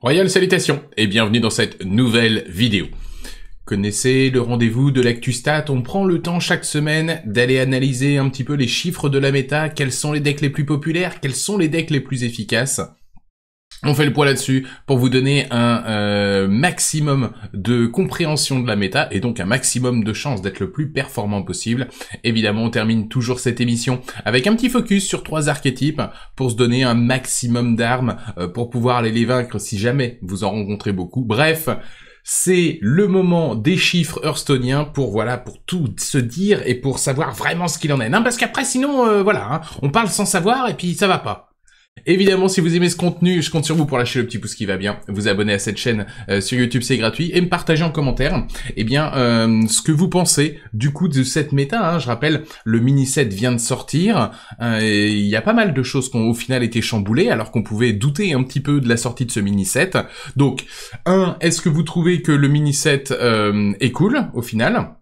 Royal salutations et bienvenue dans cette nouvelle vidéo. Connaissez le rendez-vous de l'ActuStat, on prend le temps chaque semaine d'aller analyser un petit peu les chiffres de la méta, quels sont les decks les plus populaires, quels sont les decks les plus efficaces. On fait le poids là-dessus pour vous donner un euh, maximum de compréhension de la méta et donc un maximum de chances d'être le plus performant possible. Évidemment, on termine toujours cette émission avec un petit focus sur trois archétypes pour se donner un maximum d'armes euh, pour pouvoir aller les vaincre si jamais vous en rencontrez beaucoup. Bref, c'est le moment des chiffres hearthstoniens pour voilà pour tout se dire et pour savoir vraiment ce qu'il en est. parce qu'après sinon euh, voilà, hein, on parle sans savoir et puis ça va pas. Évidemment, si vous aimez ce contenu, je compte sur vous pour lâcher le petit pouce qui va bien, vous abonner à cette chaîne euh, sur YouTube, c'est gratuit, et me partager en commentaire, eh bien, euh, ce que vous pensez du coup de cette méta. Hein. Je rappelle, le mini set vient de sortir. Euh, et Il y a pas mal de choses qui ont au final été chamboulées, alors qu'on pouvait douter un petit peu de la sortie de ce mini set. Donc, un, est-ce que vous trouvez que le mini set est cool au final?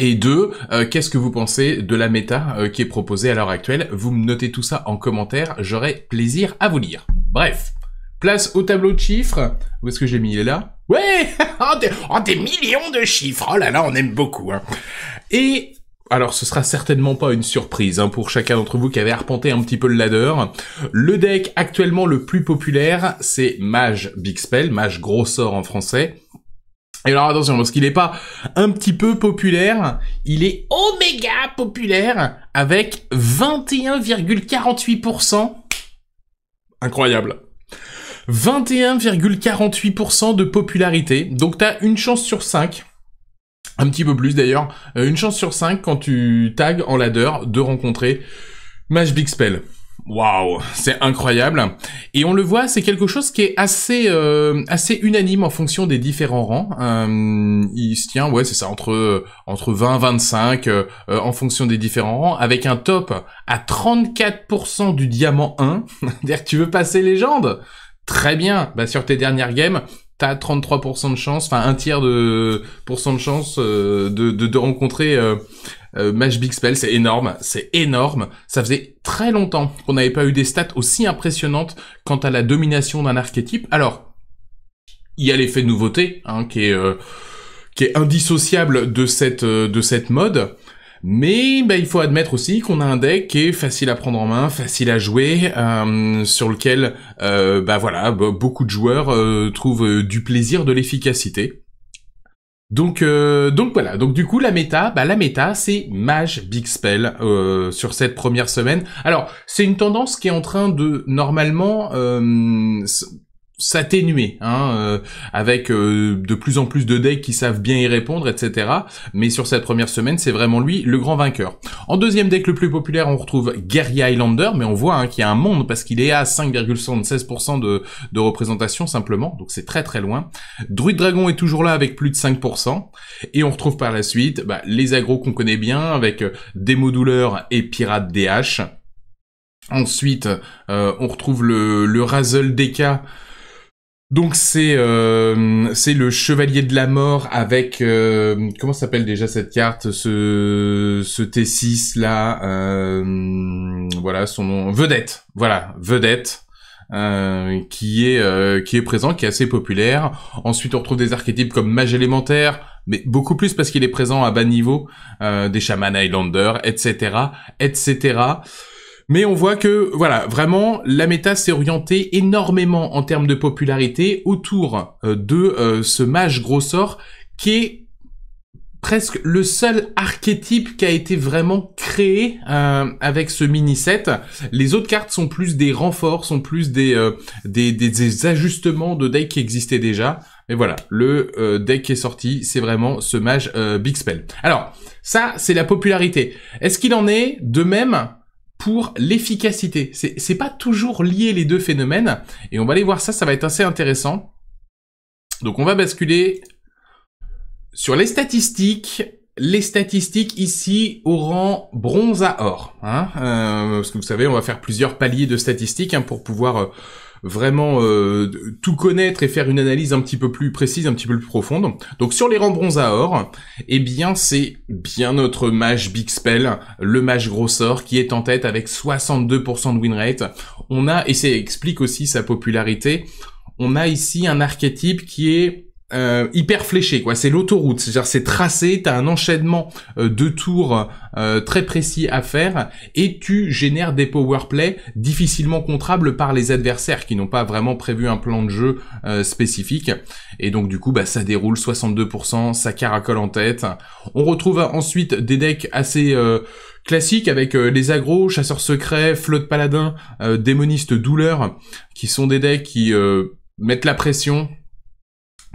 Et deux, euh, qu'est-ce que vous pensez de la méta euh, qui est proposée à l'heure actuelle Vous me notez tout ça en commentaire, j'aurai plaisir à vous lire. Bref, place au tableau de chiffres. Où est-ce que j'ai mis les là Ouais oh, En oh, des, millions de chiffres Oh là là, on aime beaucoup hein. Et alors ce sera certainement pas une surprise hein, pour chacun d'entre vous qui avait arpenté un petit peu le ladder. Le deck actuellement le plus populaire, c'est Mage Big Spell, Mage Gros Sort en français. Et alors attention, parce qu'il n'est pas un petit peu populaire, il est oméga populaire avec 21,48%. Incroyable. 21,48% de popularité. Donc as une chance sur 5. Un petit peu plus d'ailleurs. Euh, une chance sur 5 quand tu tags en ladder de rencontrer Mash Big Spell. Waouh, c'est incroyable. Et on le voit, c'est quelque chose qui est assez euh, assez unanime en fonction des différents rangs. Euh, il se tient, ouais, c'est ça, entre euh, entre 20 25 euh, en fonction des différents rangs, avec un top à 34% du diamant 1. C'est-à-dire que tu veux passer légende Très bien. Bah, sur tes dernières games, t'as 33% de chance, enfin un tiers de pourcent de chance de, de, de rencontrer euh, Match Big Spell, c'est énorme, c'est énorme. Ça faisait très longtemps qu'on n'avait pas eu des stats aussi impressionnantes quant à la domination d'un archétype. Alors, il y a l'effet nouveauté, hein, euh, qui est indissociable de cette euh, de cette mode. Mais bah, il faut admettre aussi qu'on a un deck qui est facile à prendre en main, facile à jouer, sur lequel bah voilà beaucoup de joueurs trouvent du plaisir, de l'efficacité. Donc, euh, donc voilà. Donc du coup, la méta, bah, la méta, c'est Mage Big Spell euh, sur cette première semaine. Alors, c'est une tendance qui est en train de normalement, euh, s'atténuer, hein, euh, avec euh, de plus en plus de decks qui savent bien y répondre, etc. Mais sur cette première semaine, c'est vraiment lui le grand vainqueur. En deuxième deck le plus populaire, on retrouve Guerrier Islander, mais on voit hein, qu'il y a un monde parce qu'il est à 5,76% de, de représentation simplement, donc c'est très très loin. Druid Dragon est toujours là avec plus de 5%, et on retrouve par la suite bah, les agros qu'on connaît bien avec euh, Démo Douleur et Pirate DH. Ensuite, on retrouve le, le Razzle DK donc c'est euh, c'est le chevalier de la mort avec euh, comment s'appelle déjà cette carte ce ce T6 là euh, voilà son nom vedette voilà vedette qui est qui est présent qui est assez populaire ensuite on retrouve des archétypes comme mage élémentaire mais beaucoup plus parce qu'il est présent à bas niveau des Chaman Highlander etc etc mais on voit que, voilà, vraiment, la méta s'est orientée énormément en termes de popularité autour euh, de euh, ce mage gros sort qui est presque le seul archétype qui a été vraiment créé euh, avec ce mini set. Les autres cartes sont plus des renforts, sont plus des des, ajustements de deck qui existaient déjà. Mais voilà, le deck qui est sorti, c'est vraiment ce mage Big Spell. Alors, ça, c'est la popularité. Est-ce qu'il en est de même pour l'efficacité. C'est pas toujours lié les deux phénomènes. Et on va aller voir ça, ça va être assez intéressant. Donc on va basculer sur les statistiques. Les statistiques ici au rang bronze à or. Hein euh, parce que vous savez, on va faire plusieurs paliers de statistiques hein, pour pouvoir... Euh, vraiment euh, tout connaître et faire une analyse un petit peu plus précise, un petit peu plus profonde. Donc sur les bronze à or, eh bien c'est bien notre mage Big Spell, le mage gros sort, qui est en tête avec 62% de win rate. On a, et ça explique aussi sa popularité, on a ici un archétype qui est euh, hyper fléché quoi c'est l'autoroute c'est-à-dire c'est tracé t'as un enchaînement euh, de tours euh, très précis à faire et tu génères des power difficilement contrables par les adversaires qui n'ont pas vraiment prévu un plan de jeu spécifique et donc du coup bah ça déroule 62% ça caracole en tête on retrouve ensuite des decks assez classiques avec les agros chasseurs secrets flotte paladin démoniste douleur qui sont des decks qui mettent la pression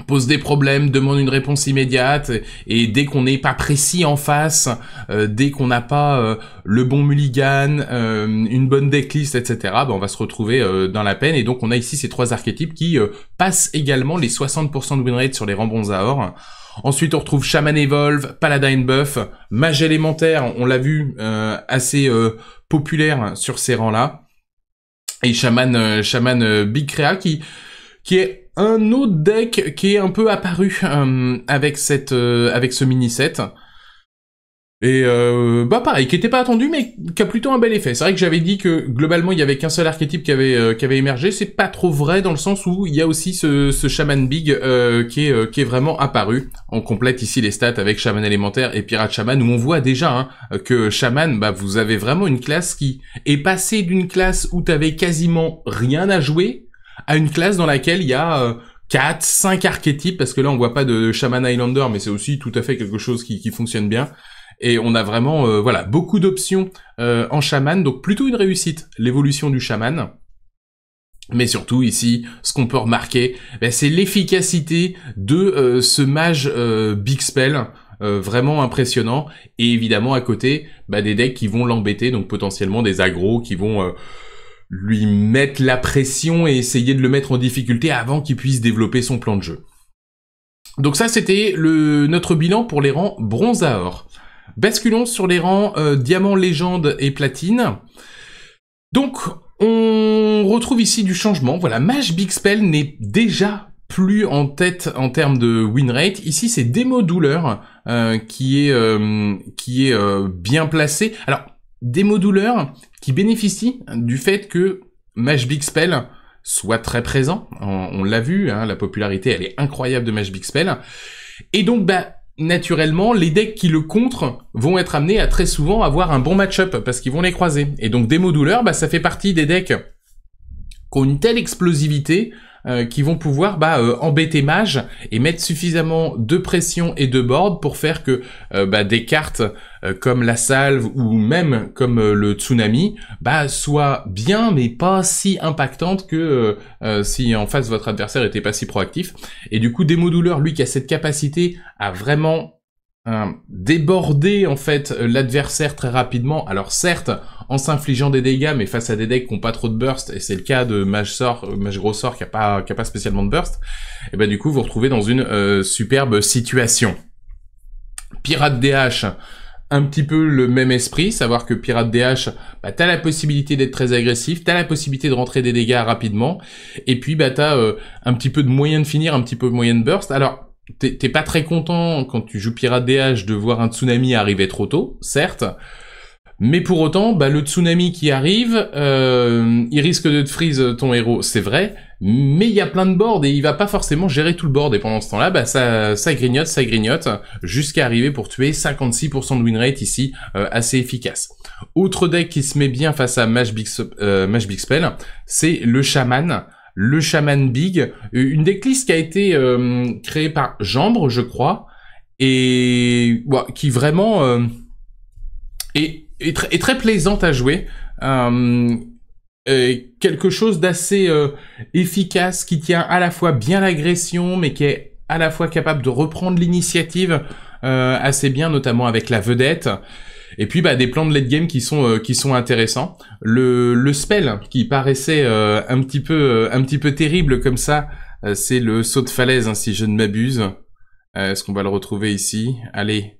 pose des problèmes, demande une réponse immédiate, et dès qu'on n'est pas précis en face, euh, dès qu'on n'a pas euh, le bon mulligan, euh, une bonne decklist, etc., ben bah, on va se retrouver dans la peine, et donc on a ici ces trois archétypes qui passent également les 60% de winrate sur les bons à or. Ensuite, on retrouve Shaman Evolve, Paladin Buff, Mage élémentaire, on l'a vu, assez populaire sur ces rangs-là, et Shaman, Shaman Big Crea, qui, qui est un autre deck qui est un peu apparu euh, avec cette euh, avec ce mini set. Et euh, bah pareil, qui n'était pas attendu, mais qui a plutôt un bel effet. C'est vrai que j'avais dit que globalement il y avait qu'un seul archétype qui avait qui avait émergé. C'est pas trop vrai dans le sens où il y a aussi ce, ce shaman big qui est qui est vraiment apparu. On complète ici les stats avec shaman élémentaire et pirate shaman où on voit déjà hein, que shaman, bah vous avez vraiment une classe qui est passée d'une classe où tu avais quasiment rien à jouer à une classe dans laquelle il y a 4, euh, 5 archétypes, parce que là on voit pas de Shaman Islander, mais c'est aussi tout à fait quelque chose qui, fonctionne bien. Et on a vraiment euh, voilà beaucoup d'options euh, en chaman, donc plutôt une réussite, l'évolution du chaman. Mais surtout ici, ce qu'on peut remarquer, ben, c'est l'efficacité de ce mage Big Spell, vraiment impressionnant. Et évidemment à côté, ben, des decks qui vont l'embêter, donc potentiellement des agros qui vont lui mettre la pression et essayer de le mettre en difficulté avant qu'il puisse développer son plan de jeu. Donc ça, c'était notre bilan pour les rangs bronze à or. Basculons sur les rangs euh, diamant, légende et platine. Donc, on retrouve ici du changement. Voilà, Mage Big Spell n'est déjà plus en tête en termes de win rate. Ici, c'est Demo Douleur euh, qui est, euh, qui est bien placé. Alors, des mots qui bénéficient du fait que Mage Big Spell soit très présent. On, l'a vu, hein, la popularité, elle est incroyable de Mage Big Spell. Et donc, bah, naturellement, les decks qui le contre vont être amenés à très souvent avoir un bon match-up parce qu'ils vont les croiser. Et donc, des mots bah, ça fait partie des decks qui ont une telle explosivité euh, qui vont pouvoir bah, euh, embêter Mage et mettre suffisamment de pression et de board pour faire que euh, bah, des cartes euh, comme la salve ou même comme euh, le tsunami, bah soit bien mais pas si impactante que euh, si en face votre adversaire était pas si proactif. Et du coup, Démo Douleur, lui qui a cette capacité à vraiment hein, déborder en fait l'adversaire très rapidement. Alors certes, en s'infligeant des dégâts, mais face à des decks qui n'ont pas trop de burst, et c'est le cas de Mage, sort, Mage Gros Sort qui n'a pas, qui pas spécialement de burst, et eh ben du coup vous retrouvez dans une superbe situation. Pirate DH, un petit peu le même esprit, savoir que Pirate DH, bah, t'as la possibilité d'être très agressif, t'as la possibilité de rentrer des dégâts rapidement, et puis bah t'as euh, un petit peu de moyen de finir, un petit peu de moyen de burst. Alors t'es pas très content quand tu joues Pirate DH de voir un tsunami arriver trop tôt, certes, mais pour autant, bah, le tsunami qui arrive, euh, il risque de te freeze euh, ton héros, c'est vrai, mais il y a plein de boards et il va pas forcément gérer tout le board. Et pendant ce temps-là, bah, ça, grignote, ça grignote, jusqu'à arriver pour tuer 56% de win rate ici, euh, assez efficace. Autre deck qui se met bien face à Mash Big, Spell, c'est le Shaman le Shaman Big, une decklist qui a été créée par Jambre, je crois, et qui vraiment est est, très plaisante à jouer. Euh, quelque chose d'assez euh, efficace qui tient à la fois bien l'agression, mais qui est à la fois capable de reprendre l'initiative euh, assez bien, notamment avec la vedette. Et puis bah, des plans de late game qui sont euh, qui sont intéressants. Le, le spell qui paraissait un petit peu un petit peu terrible comme ça, c'est le saut de falaise hein, si je ne m'abuse. Est-ce qu'on va le retrouver ici Allez,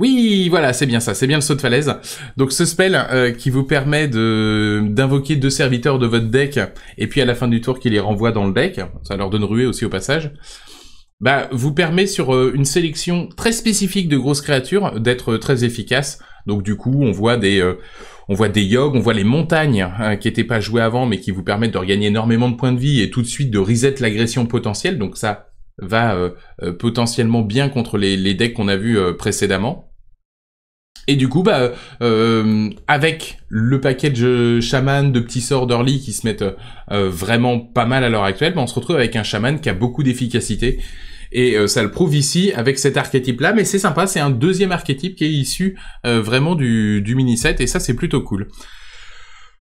oui, voilà, c'est bien ça, c'est bien le saut de falaise. Donc ce spell euh, qui vous permet de d'invoquer deux serviteurs de votre deck et puis à la fin du tour qui les renvoie dans le deck, ça leur donne ruée aussi au passage. Bah, vous permet sur euh, une sélection très spécifique de grosses créatures d'être euh, très efficace. Donc du coup, on voit des on voit des yogs, on voit les montagnes hein, qui n'étaient pas jouées avant mais qui vous permettent de regagner énormément de points de vie et tout de suite de reset l'agression potentielle. Donc ça va potentiellement bien contre les, les decks qu'on a vus précédemment. Et du coup, bah, euh, avec le package euh, chaman de petits sorts d'early qui se mettent euh, vraiment pas mal à l'heure actuelle, bah, on se retrouve avec un chaman qui a beaucoup d'efficacité. Et ça le prouve ici avec cet archétype-là, mais c'est sympa, c'est un deuxième archétype qui est issu vraiment du, du mini-set, et ça c'est plutôt cool.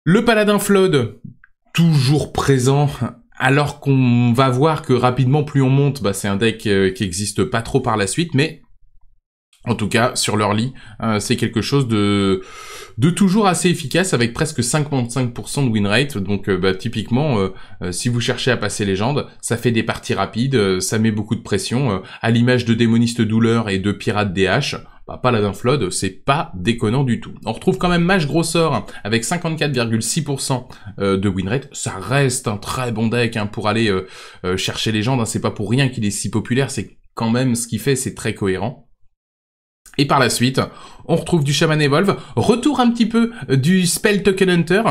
Le paladin Flood, toujours présent, alors qu'on va voir que rapidement, plus on monte, bah, c'est un deck qui existe pas trop par la suite, mais en tout cas sur leur lit. Euh, c'est quelque chose de, de toujours assez efficace avec presque 55% de win rate. Donc euh, bah, typiquement, euh, si vous cherchez à passer légende, ça fait des parties rapides, ça met beaucoup de pression, à l'image de démoniste douleur et de pirate DH. Bah, pas la Flood, c'est pas déconnant du tout. On retrouve quand même Mage Grosseur avec 54,6% de de winrate. Ça reste un très bon deck hein, pour aller chercher légende. Hein. C'est pas pour rien qu'il est si populaire. C'est quand même ce qu'il fait, c'est très cohérent. Et par la suite, on retrouve du Shaman Evolve, retour un petit peu du Spell Token Hunter.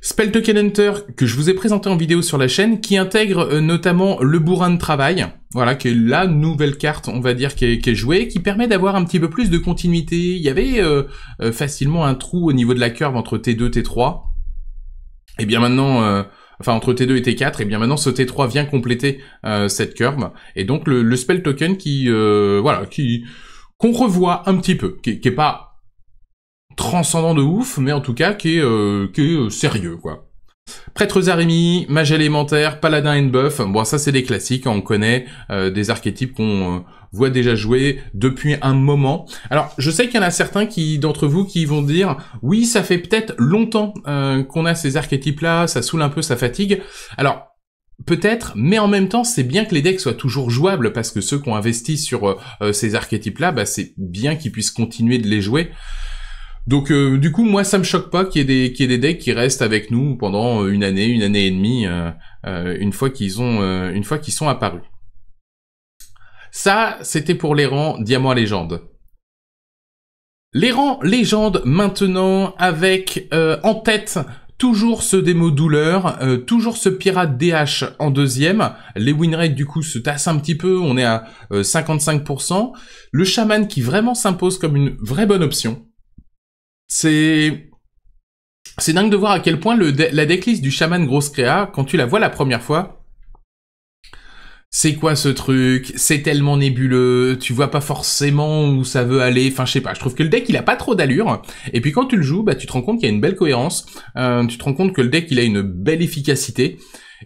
Spell Token Hunter que je vous ai présenté en vidéo sur la chaîne, qui intègre euh, notamment le bourrin de travail, voilà, qui est la nouvelle carte, on va dire, qui est, jouée, qui permet d'avoir un petit peu plus de continuité. Il y avait euh, euh, facilement un trou au niveau de la curve entre T2, et T3. Et bien maintenant, enfin entre T2 et T4, et bien maintenant ce T3 vient compléter cette curve. Et donc le, le Spell Token qui, voilà, qui qu'on revoit un petit peu, qui, est pas transcendant de ouf, mais en tout cas qui est, euh, euh, sérieux, quoi. Prêtre Zarimi, Mage élémentaire, Paladin and Buff, bon ça c'est des classiques, hein, on connaît euh, des archétypes qu'on voit déjà jouer depuis un moment. Alors je sais qu'il y en a certains qui d'entre vous qui vont dire oui ça fait peut-être longtemps qu'on a ces archétypes là, ça saoule un peu, ça fatigue. Alors Peut-être, mais en même temps, c'est bien que les decks soient toujours jouables parce que ceux qui ont investi sur euh, euh, ces archétypes-là, bah, c'est bien qu'ils puissent continuer de les jouer. Donc euh, du coup, moi, ça me choque pas qu'il y, ait des, y des decks qui restent avec nous pendant une année, une année et demie, une fois qu'ils ont, une fois qu'ils sont apparus. Ça, c'était pour les rangs Diamant à Légende. Les rangs Légende maintenant avec en tête Toujours ce démo douleur, euh, toujours ce pirate DH en deuxième. Les win rates du coup se tassent un petit peu, on est à 55%. Euh, le chaman qui vraiment s'impose comme une vraie bonne option. C'est... C'est dingue de voir à quel point la decklist du chaman grosse créa, quand tu la vois la première fois, c'est quoi ce truc, c'est tellement nébuleux, tu vois pas forcément où ça veut aller, enfin je sais pas, je trouve que le deck il a pas trop d'allure, et puis quand tu le joues, bah tu te rends compte qu'il y a une belle cohérence, euh, tu te rends compte que le deck il a une belle efficacité,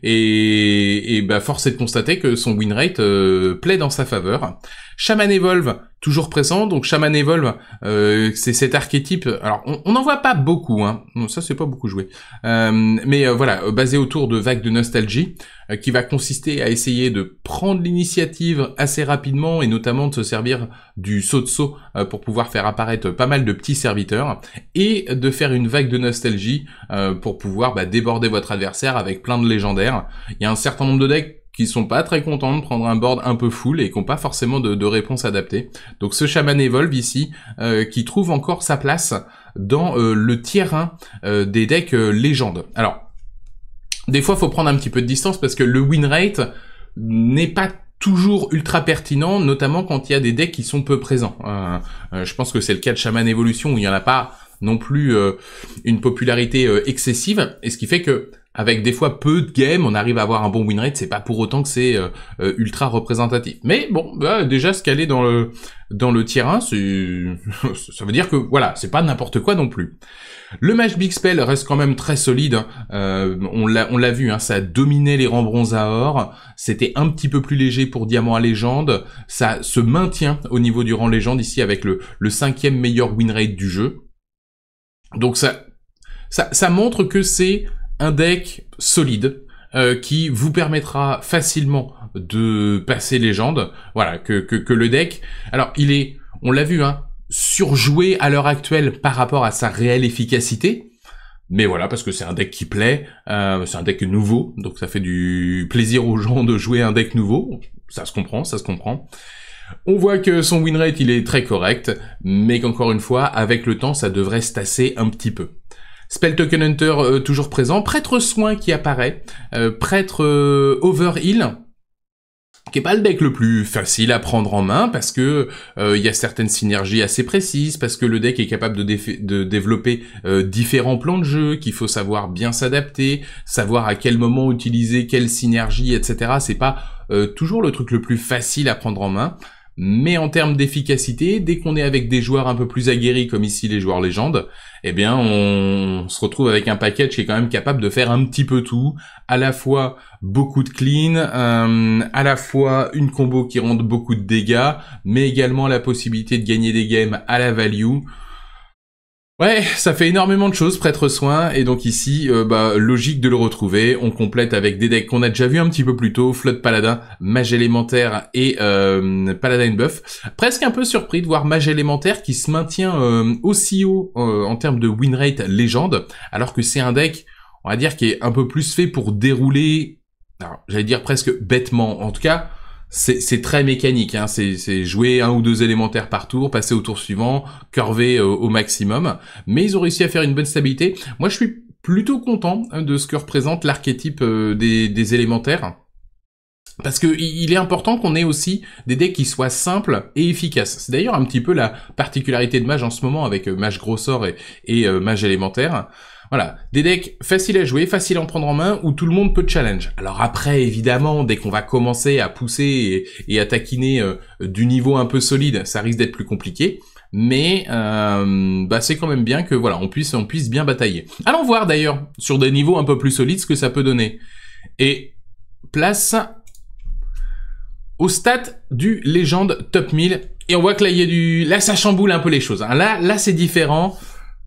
et, et bah force est de constater que son win rate euh, plaît dans sa faveur. Shaman Evolve, toujours présent. Donc Shaman Evolve, euh, c'est cet archétype. Alors on n'en voit pas beaucoup, hein. ça c'est pas beaucoup joué. Euh, mais euh, voilà, basé autour de vagues de nostalgie, qui va consister à essayer de prendre l'initiative assez rapidement et notamment de se servir du saut de saut pour pouvoir faire apparaître pas mal de petits serviteurs et de faire une vague de nostalgie pour pouvoir bah, déborder votre adversaire avec plein de légendaires. Il y a un certain nombre de decks qui sont pas très contents de prendre un board un peu full et qui n'ont pas forcément de, réponse adaptée. Donc ce chaman Evolve ici, euh, qui trouve encore sa place dans euh, le tiers 1 euh, des decks légendes. Alors, des fois faut prendre un petit peu de distance parce que le win rate n'est pas toujours ultra pertinent, notamment quand il y a des decks qui sont peu présents. je pense que c'est le cas de Shaman Evolution où il n'y en a pas non plus euh, une popularité euh, excessive, et ce qui fait que avec des fois peu de games, on arrive à avoir un bon win rate. C'est pas pour autant que c'est euh, ultra représentatif. Mais bon, bah, déjà ce qu'elle est dans le dans le tier 1, ça veut dire que voilà, c'est pas n'importe quoi non plus. Le match Big Spell reste quand même très solide. Hein. on l'a on l'a vu, hein, ça dominait les rangs bronze à or. C'était un petit peu plus léger pour Diamant à légende. Ça se maintient au niveau du rang légende ici avec le le cinquième meilleur win rate du jeu. Donc ça, ça, montre que c'est un deck solide euh, qui vous permettra facilement de passer légende. Voilà, que, que, le deck... Alors, il est, on l'a vu, hein, surjoué à l'heure actuelle par rapport à sa réelle efficacité. Mais voilà, parce que c'est un deck qui plaît, euh, c'est un deck nouveau, donc ça fait du plaisir aux gens de jouer un deck nouveau. Ça se comprend, ça se comprend. On voit que son win rate il est très correct, mais qu'encore une fois, avec le temps, ça devrait se tasser un petit peu. Spell Token Hunter euh, toujours présent, prêtre soin qui apparaît, euh, prêtre Overhill overheal, qui est pas le deck le plus facile à prendre en main parce que euh, il y a certaines synergies assez précises parce que le deck est capable de, développer différents plans de jeu qu'il faut savoir bien s'adapter, savoir à quel moment utiliser quelle synergie, etc. C'est pas euh, toujours le truc le plus facile à prendre en main. Mais en termes d'efficacité, dès qu'on est avec des joueurs un peu plus aguerris, comme ici les joueurs légendes, eh bien on se retrouve avec un package qui est quand même capable de faire un petit peu tout, à la fois beaucoup de clean, euh, à la fois une combo qui rende beaucoup de dégâts, mais également la possibilité de gagner des games à la value. Ouais, ça fait énormément de choses, prêtre soin, et donc ici, euh, bah, logique de le retrouver, on complète avec des decks qu'on a déjà vu un petit peu plus tôt, Flotte Paladin, Mage Élémentaire et euh, Paladin Buff. Presque un peu surpris de voir Mage Élémentaire qui se maintient euh, aussi haut en termes de win rate légende, alors que c'est un deck, on va dire, qui est un peu plus fait pour dérouler, j'allais dire presque bêtement, en tout cas, c'est très mécanique. Hein. C'est jouer un ou deux élémentaires par tour, passer au tour suivant, curver euh, au, maximum. Mais ils ont réussi à faire une bonne stabilité. Moi, je suis plutôt content hein, de ce que représente l'archétype euh, des, élémentaires. Parce que il est important qu'on ait aussi des decks qui soient simples et efficaces. C'est d'ailleurs un petit peu la particularité de Mage en ce moment avec euh, Mage Grossor et, et Mage élémentaire. Voilà, des decks faciles à jouer, faciles à en prendre en main, où tout le monde peut challenge. Alors après, évidemment, dès qu'on va commencer à pousser et, à taquiner euh, du niveau un peu solide, ça risque d'être plus compliqué mais euh, bah, c'est quand même bien que voilà on puisse on puisse bien batailler. Allons voir d'ailleurs sur des niveaux un peu plus solides ce que ça peut donner. Et place au stade du légende top 1000 et on voit que là il y a du là ça chamboule un peu les choses. Hein. Là là c'est différent.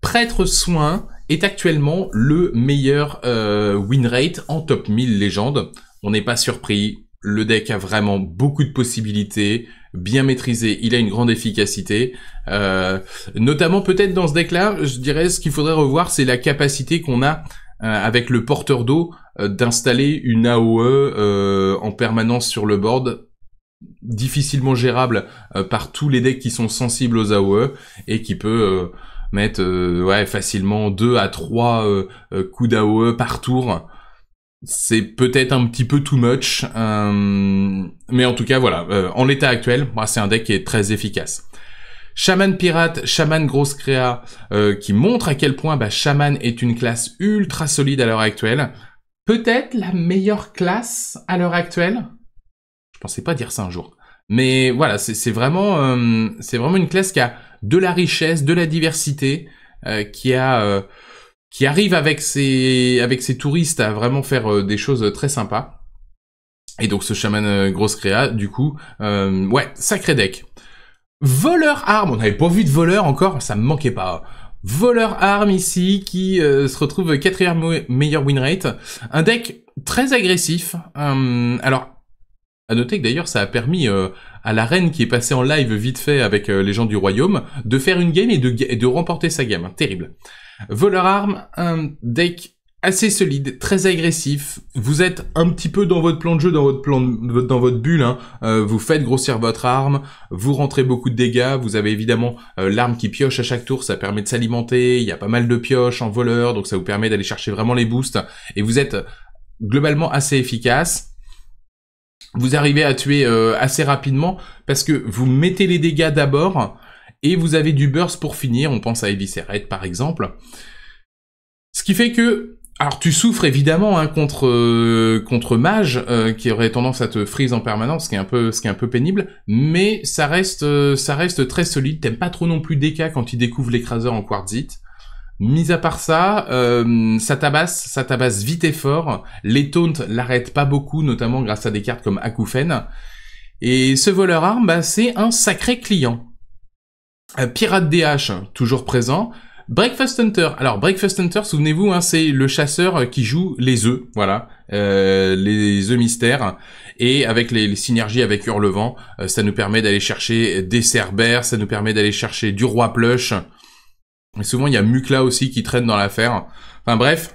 Prêtre soin est actuellement le meilleur euh, win rate en top 1000 légende. On n'est pas surpris, le deck a vraiment beaucoup de possibilités, bien maîtrisé, il a une grande efficacité. Euh, notamment peut-être dans ce deck-là, je dirais ce qu'il faudrait revoir, c'est la capacité qu'on a euh, avec le porteur d'eau d'installer une AOE en permanence sur le board difficilement gérable par tous les decks qui sont sensibles aux AOE et qui peut mettre euh, ouais facilement deux à 3 euh, euh, coups d'AOE par tour c'est peut-être un petit peu too much, mais en tout cas voilà, en l'état actuel, bah, c'est un deck qui est très efficace. Shaman Pirate, Shaman Grosse Créa, qui montre à quel point bah, Shaman est une classe ultra solide à l'heure actuelle. Peut-être la meilleure classe à l'heure actuelle. Je pensais pas dire ça un jour. Mais voilà, c'est vraiment, c'est vraiment une classe qui a de la richesse, de la diversité, euh, qui a euh, qui arrive avec ses avec ses touristes à vraiment faire euh, des choses très sympas. Et donc ce chaman grosse créa, du coup, ouais, sacré deck. Voleur arme, on n'avait pas vu de voleur encore, ça me manquait pas. Hein. Voleur arme ici qui se retrouve quatrième meilleur win rate, un deck très agressif. alors à noter que d'ailleurs ça a permis euh, à la reine qui est passée en live vite fait avec euh, les gens du royaume de faire une game et de, remporter sa game. Terrible. Voleur arme, un deck assez solide, très agressif. Vous êtes un petit peu dans votre plan de jeu, dans votre plan, dans votre bulle. Hein. Euh, vous faites grossir votre arme, vous rentrez beaucoup de dégâts. Vous avez évidemment l'arme qui pioche à chaque tour, ça permet de s'alimenter. Il y a pas mal de pioches en voleur, donc ça vous permet d'aller chercher vraiment les boosts. Et vous êtes globalement assez efficace vous arrivez à tuer euh, assez rapidement parce que vous mettez les dégâts d'abord et vous avez du burst pour finir. On pense à Eviseret par exemple. Ce qui fait que, alors tu souffres évidemment hein, contre euh, contre mage euh, qui aurait tendance à te freeze en permanence, ce qui est un peu ce qui est un peu pénible, mais ça reste ça reste très solide. T'aimes pas trop non plus DK quand il découvre l'écraseur en quartzite. Mis à part ça, euh, ça tabasse, ça tabasse vite et fort. Les taunts l'arrêtent pas beaucoup, notamment grâce à des cartes comme Akoufen. Et ce voleur arme, bah, c'est un sacré client. Euh, pirate DH, toujours présent. Breakfast Hunter. Alors Breakfast Hunter, souvenez-vous, hein, c'est le chasseur qui joue les œufs, voilà, euh, les œufs mystères. Et avec les, synergies avec Hurlevent, ça nous permet d'aller chercher des Cerbères, ça nous permet d'aller chercher du Roi Plush. Et souvent, il y a Mukla aussi qui traîne dans l'affaire. Enfin bref,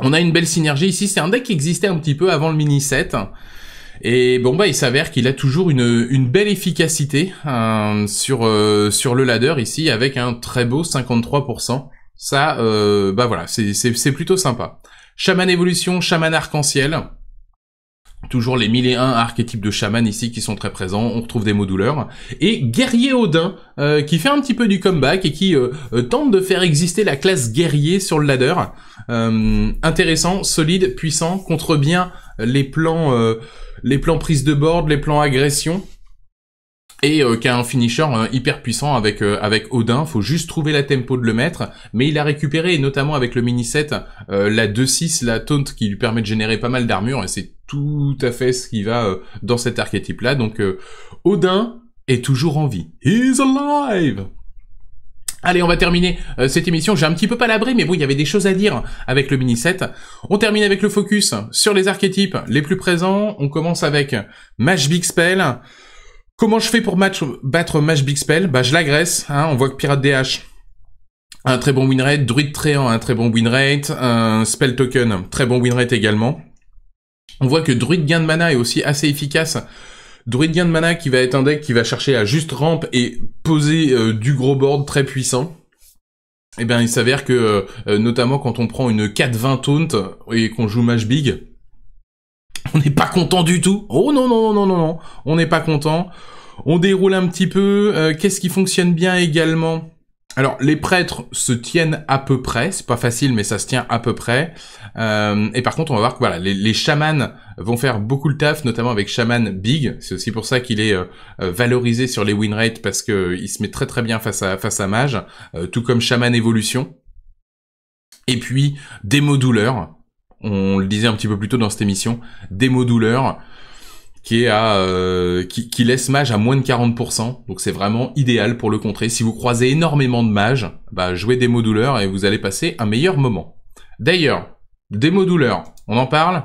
on a une belle synergie ici. C'est un deck qui existait un petit peu avant le mini 7. Et bon bah il s'avère qu'il a toujours une, belle efficacité hein, sur euh, sur le ladder ici avec un très beau 53%. Ça euh, bah voilà c'est plutôt sympa. Chaman évolution, chaman arc-en-ciel. Toujours les 1001 archétypes de chaman ici qui sont très présents, on retrouve des mots douleurs. Et guerrier Odin, euh, qui fait un petit peu du comeback et qui euh, euh, tente de faire exister la classe guerrier sur le ladder. intéressant, solide, puissant, contre bien les plans, les plans prise de bord, les plans agression et euh, qui a un finisher hyper puissant avec euh, avec Odin. Faut juste trouver la tempo de le mettre, mais il a récupéré notamment avec le mini set euh, la 2-6, la taunt qui lui permet de générer pas mal d'armure et c'est tout à fait ce qui va dans cet archétype là. Donc Odin est toujours en vie. He's alive. Allez, on va terminer cette émission. J'ai un petit peu palabré, mais bon, il y avait des choses à dire avec le mini-set. On termine avec le focus sur les archétypes les plus présents. On commence avec Mash Big Spell. Comment je fais pour battre Match Big Spell Bah, je l'agresse. Hein, on voit que Pirate DH a un très bon winrate, Druid Tréant a un très bon winrate, un Spell Token, très bon winrate également. On voit que Druid Gain de Mana est aussi assez efficace. Druid Gain de Mana qui va être un deck qui va chercher à juste rampe et poser euh, du gros board très puissant. Et eh bien, il s'avère que, euh, notamment quand on prend une 4-20 taunt et qu'on joue Match Big, on n'est pas content du tout. Oh non, non, non, non, non, on n'est pas content. On déroule un petit peu. Euh, qu'est-ce qui fonctionne bien également alors les prêtres se tiennent à peu près, c'est pas facile mais ça se tient à peu près. Euh, et par contre on va voir que voilà les, chamans vont faire beaucoup le taf, notamment avec Shaman Big. C'est aussi pour ça qu'il est euh, valorisé sur les win rates parce que il se met très très bien face à face à mage, tout comme Shaman évolution. Et puis des douleur on le disait un petit peu plus tôt dans cette émission, démo douleur qui est euh, qui, laisse mage à moins de 40%. Donc c'est vraiment idéal pour le contrer. Si vous croisez énormément de mages, bah jouez démo douleur et vous allez passer un meilleur moment. D'ailleurs, démo douleur, on en parle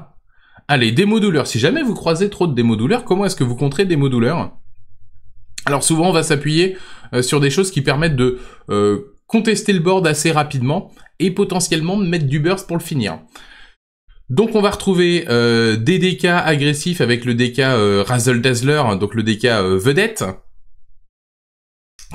Allez, démo douleur. Si jamais vous croisez trop de démo douleur, comment est-ce que vous contrez démo douleur Alors souvent on va s'appuyer euh, sur des choses qui permettent de euh, contester le board assez rapidement et potentiellement de mettre du burst pour le finir. Donc on va retrouver des euh, DK agressifs avec le DK euh, Razzle Dazzler, hein, donc le DK euh, vedette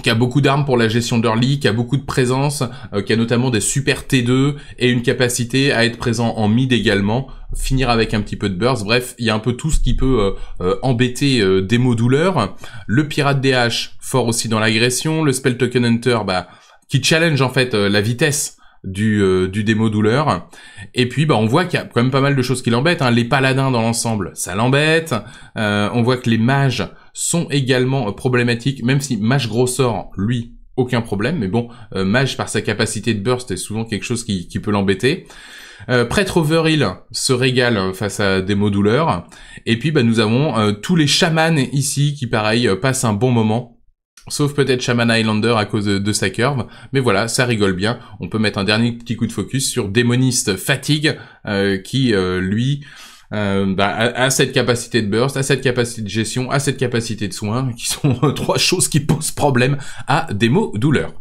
qui a beaucoup d'armes pour la gestion d'early, qui a beaucoup de présence, euh, qui a notamment des super T2 et une capacité à être présent en mid également, finir avec un petit peu de burst. Bref, il y a un peu tout ce qui peut embêter des mots douleurs. Le pirate DH, fort aussi dans l'agression. Le spell token hunter, bah, qui challenge en fait la vitesse du, euh, du démo douleur. Et puis bah on voit qu'il y a quand même pas mal de choses qui l'embêtent. Hein. Les paladins dans l'ensemble, ça l'embête. Euh, on voit que les mages sont également euh, problématiques, même si mage sort, lui, aucun problème. Mais bon, mage par sa capacité de burst est souvent quelque chose qui, qui peut l'embêter. prêtre overil se régale face à des douleur Et puis bah, nous avons tous les chamans ici qui pareil passent un bon moment. Sauf peut-être Shaman Islander à cause de, sa curve. Mais voilà, ça rigole bien. On peut mettre un dernier petit coup de focus sur Démoniste Fatigue, euh, qui, euh, lui, euh, bah, a cette capacité de burst, a cette capacité de gestion, a cette capacité de soins, qui sont trois choses qui posent problème à démo douleur.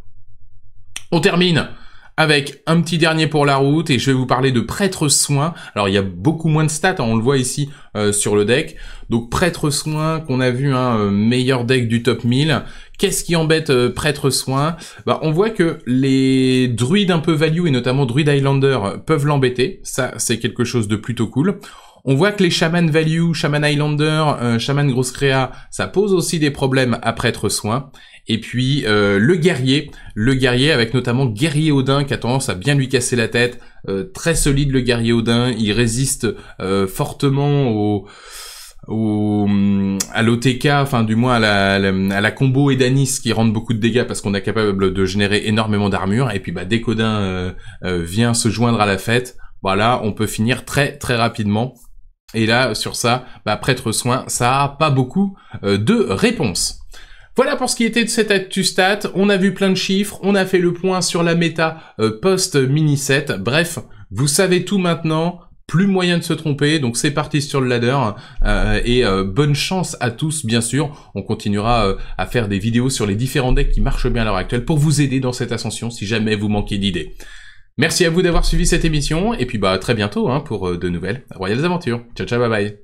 On termine avec un petit dernier pour la route et je vais vous parler de prêtre soin. Alors il y a beaucoup moins de stats, hein, on le voit ici sur le deck. Donc prêtre soin qu'on a vu un hein, meilleur deck du top 1000 Qu'est-ce qui embête euh, prêtre soin bah, On voit que les druides un peu value, et notamment Druid Highlander, euh, peuvent l'embêter. Ça, c'est quelque chose de plutôt cool. On voit que les chamans value, shaman Highlander, shaman euh, grosse créa, ça pose aussi des problèmes à prêtre soin. Et puis le guerrier, le guerrier avec notamment guerrier Odin qui a tendance à bien lui casser la tête. très solide le guerrier Odin, il résiste fortement au ou hum, à l'OTK, enfin du moins à la, à la, combo Edanis qui rend beaucoup de dégâts parce qu'on est capable de générer énormément d'armure. Et puis bah, dès qu'Odin euh, euh, vient se joindre à la fête, voilà, bah, on peut finir très très rapidement. Et là, sur ça, bah, prêtre soin, ça a pas beaucoup euh, de réponses. Voilà pour ce qui était de cet Actustat. On a vu plein de chiffres, on a fait le point sur la méta post mini set. Bref, vous savez tout maintenant plus moyen de se tromper, donc c'est parti sur le ladder, euh, et euh, bonne chance à tous, bien sûr, on continuera euh, à faire des vidéos sur les différents decks qui marchent bien à l'heure actuelle, pour vous aider dans cette ascension, si jamais vous manquez d'idées. Merci à vous d'avoir suivi cette émission, et puis bah très bientôt hein, pour de nouvelles Royales Aventures. Ciao ciao, bye bye